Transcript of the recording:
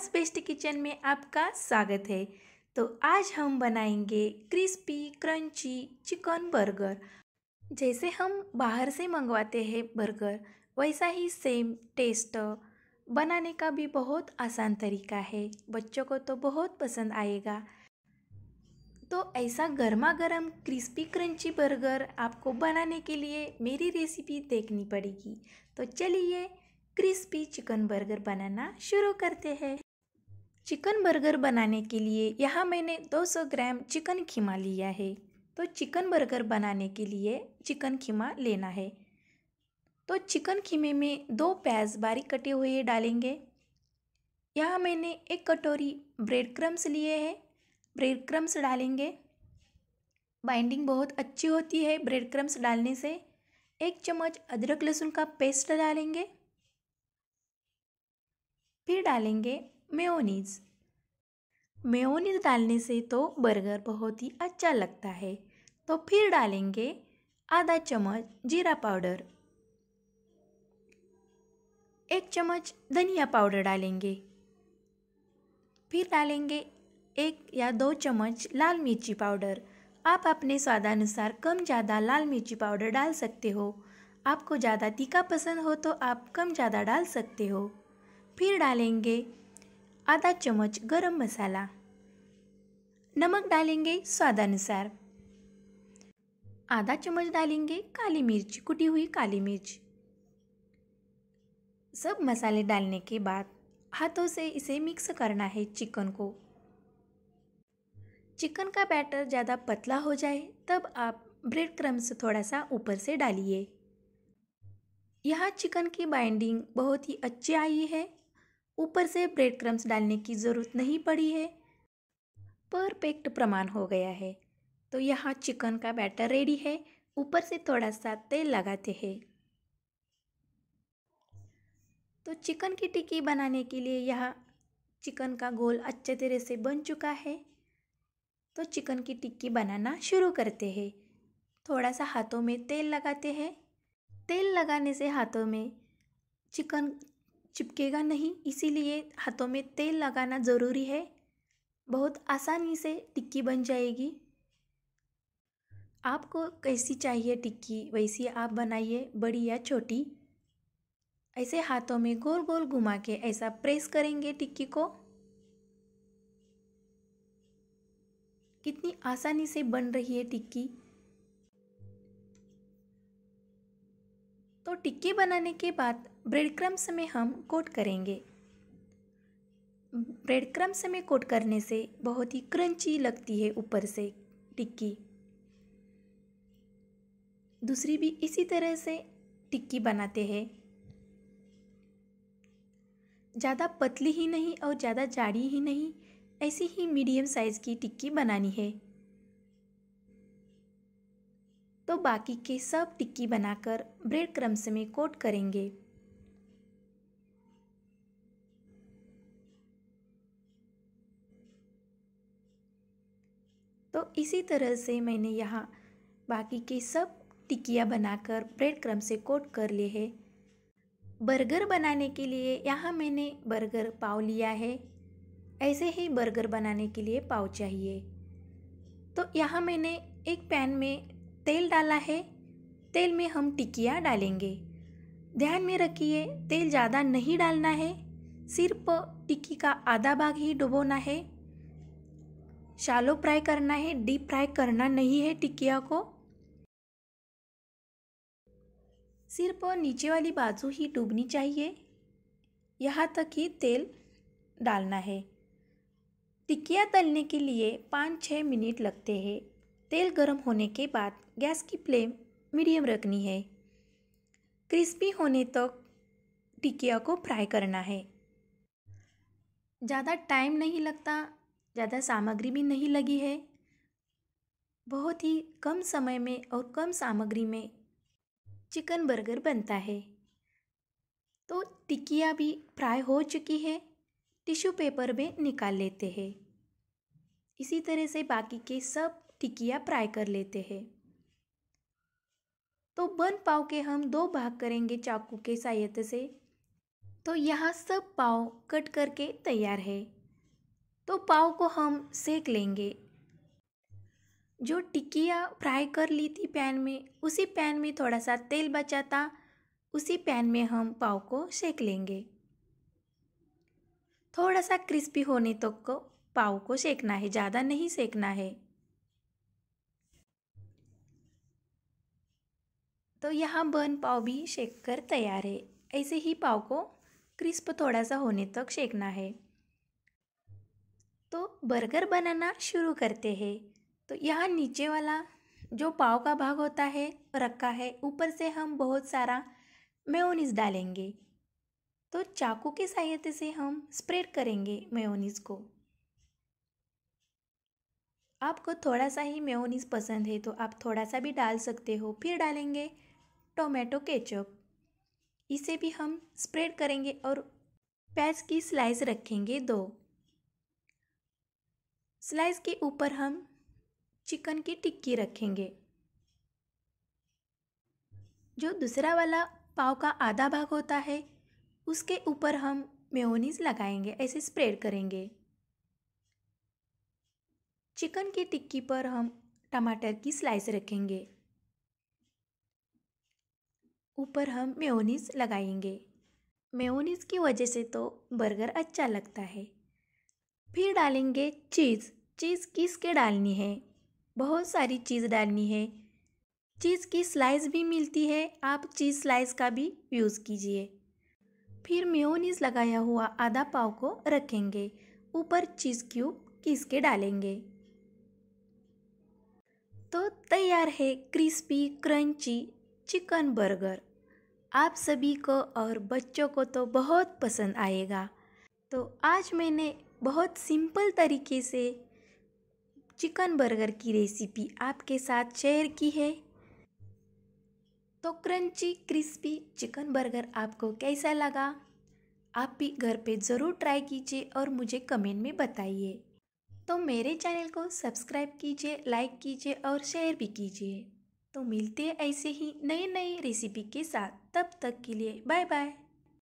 आज best kitchen में आपका स्वागत है तो आज हम बनाएंगे क्रिस्पी क्रंची चिकन बर्गर जैसे हम बाहर से मंगवाते हैं बर्गर वैसा ही सेम टेस्ट बनाने का भी बहुत आसान तरीका है बच्चों को तो बहुत पसंद आएगा तो ऐसा गर्मा गर्म क्रिस्पी क्रंची बर्गर आपको बनाने के लिए मेरी रेसिपी देखनी पड़ेगी तो चलिए क्रिस्पी चिकन बर्गर बनाना शुरू करते हैं चिकन बर्गर बनाने के लिए यहाँ मैंने 200 ग्राम चिकन खीमा लिया है तो चिकन बर्गर बनाने के लिए चिकन खीमा लेना है तो चिकन खीमे में दो प्याज बारीक कटे हुए डालेंगे यहाँ मैंने एक कटोरी ब्रेड क्रम्स लिए हैं ब्रेड क्रम्स डालेंगे बाइंडिंग बहुत अच्छी होती है ब्रेड क्रम्स डालने से एक चम्मच अदरक लहसुन का पेस्ट डालेंगे फिर डालेंगे मेयोनीज़ मेयोनीज डालने से तो बर्गर बहुत ही अच्छा लगता है तो फिर डालेंगे आधा चम्मच जीरा पाउडर एक चम्मच धनिया पाउडर डालेंगे फिर डालेंगे एक या दो चम्मच लाल मिर्ची पाउडर आप अपने स्वादानुसार कम ज़्यादा लाल मिर्ची पाउडर डाल सकते हो आपको ज़्यादा तीखा पसंद हो तो आप कम ज़्यादा डाल सकते हो फिर डालेंगे आधा चम्मच गरम मसाला नमक डालेंगे स्वादानुसार आधा चम्मच डालेंगे काली मिर्च कुटी हुई काली मिर्च सब मसाले डालने के बाद हाथों से इसे मिक्स करना है चिकन को चिकन का बैटर ज़्यादा पतला हो जाए तब आप ब्रेड क्रम्स थोड़ा सा ऊपर से डालिए यहाँ चिकन की बाइंडिंग बहुत ही अच्छी आई है ऊपर से ब्रेड क्रम्स डालने की ज़रूरत नहीं पड़ी है परफेक्ट प्रमाण हो गया है तो यहाँ चिकन का बैटर रेडी है ऊपर से थोड़ा सा तेल लगाते हैं तो चिकन की टिक्की बनाने के लिए यह चिकन का गोल अच्छे तरह से बन चुका है तो चिकन की टिक्की बनाना शुरू करते हैं थोड़ा सा हाथों में तेल लगाते हैं तेल लगाने से हाथों में चिकन चिपकेगा नहीं इसीलिए हाथों में तेल लगाना ज़रूरी है बहुत आसानी से टिक्की बन जाएगी आपको कैसी चाहिए टिक्की वैसी आप बनाइए बड़ी या छोटी ऐसे हाथों में गोल गोल घुमा के ऐसा प्रेस करेंगे टिक्की को कितनी आसानी से बन रही है टिक्की ये बनाने के बाद ब्रेड क्रम्स में हम कोट करेंगे ब्रेड क्रम्स में कोट करने से बहुत ही क्रंची लगती है ऊपर से टिक्की दूसरी भी इसी तरह से टिक्की बनाते हैं ज़्यादा पतली ही नहीं और ज़्यादा जाड़ी ही नहीं ऐसी ही मीडियम साइज़ की टिक्की बनानी है तो बाकी के सब टिक्की बनाकर ब्रेड क्रम्स में कोट करेंगे तो इसी तरह से मैंने यहाँ बाकी के सब टिक्कियाँ बनाकर ब्रेड क्रम से कोट कर लिए है बर्गर बनाने के लिए यहाँ मैंने बर्गर पाव लिया है ऐसे ही बर्गर बनाने के लिए पाव चाहिए तो यहाँ मैंने एक पैन में तेल डाला है तेल में हम टिकिया डालेंगे ध्यान में रखिए तेल ज़्यादा नहीं डालना है सिर्फ टिक्की का आधा भाग ही डुबोना है शालो फ्राई करना है डीप फ्राई करना नहीं है टिकिया को सिर्फ नीचे वाली बाजू ही डूबनी चाहिए यहाँ तक ही तेल डालना है टिकिया तलने के लिए पाँच छः मिनट लगते हैं तेल गर्म होने के बाद गैस की फ्लेम मीडियम रखनी है क्रिस्पी होने तक तो टिकिया को फ्राई करना है ज़्यादा टाइम नहीं लगता ज़्यादा सामग्री भी नहीं लगी है बहुत ही कम समय में और कम सामग्री में चिकन बर्गर बनता है तो टिकिया भी फ्राई हो चुकी है टिश्यू पेपर में निकाल लेते हैं इसी तरह से बाकी के सब टिकिया फ्राई कर लेते हैं तो बन पाव के हम दो भाग करेंगे चाकू के सहायता से तो यहाँ सब पाव कट करके तैयार है तो पाव को हम सेक लेंगे जो टिकिया फ्राई कर ली थी पैन में उसी पैन में थोड़ा सा तेल बचा था उसी पैन में हम पाव को सेक लेंगे थोड़ा सा क्रिस्पी होने तक तो को पाव को सेकना है ज़्यादा नहीं सेकना है तो यहाँ बन पाव भी शेक कर तैयार है ऐसे ही पाव को क्रिस्प थोड़ा सा होने तक शेकना है तो बर्गर बनाना शुरू करते हैं तो यहाँ नीचे वाला जो पाव का भाग होता है रखा है ऊपर से हम बहुत सारा मेयोनीज डालेंगे तो चाकू की सहायता से हम स्प्रेड करेंगे मेयोनीज को आपको थोड़ा सा ही मेयोनीज पसंद है तो आप थोड़ा सा भी डाल सकते हो फिर डालेंगे टोमेटो केचप इसे भी हम स्प्रेड करेंगे और प्याज की स्लाइस रखेंगे दो स्लाइस के ऊपर हम चिकन की टिक्की रखेंगे जो दूसरा वाला पाव का आधा भाग होता है उसके ऊपर हम मेयोनीज लगाएंगे ऐसे स्प्रेड करेंगे चिकन की टिक्की पर हम टमाटर की स्लाइस रखेंगे ऊपर हम मेयोनीज़ लगाएंगे मेयोनीज़ की वजह से तो बर्गर अच्छा लगता है फिर डालेंगे चीज़ चीज़ किस के डालनी है बहुत सारी चीज़ डालनी है चीज़ की स्लाइस भी मिलती है आप चीज़ स्लाइस का भी यूज़ कीजिए फिर मेयोनीज़ लगाया हुआ आधा पाव को रखेंगे ऊपर चीज़ क्यूब किस के डालेंगे तो तैयार है क्रिस्पी क्रंची चिकन बर्गर आप सभी को और बच्चों को तो बहुत पसंद आएगा तो आज मैंने बहुत सिंपल तरीके से चिकन बर्गर की रेसिपी आपके साथ शेयर की है तो क्रंची क्रिस्पी चिकन बर्गर आपको कैसा लगा आप भी घर पे ज़रूर ट्राई कीजिए और मुझे कमेंट में बताइए तो मेरे चैनल को सब्सक्राइब कीजिए लाइक कीजिए और शेयर भी कीजिए तो मिलते हैं ऐसे ही नए नए रेसिपी के साथ तब तक के लिए बाय बाय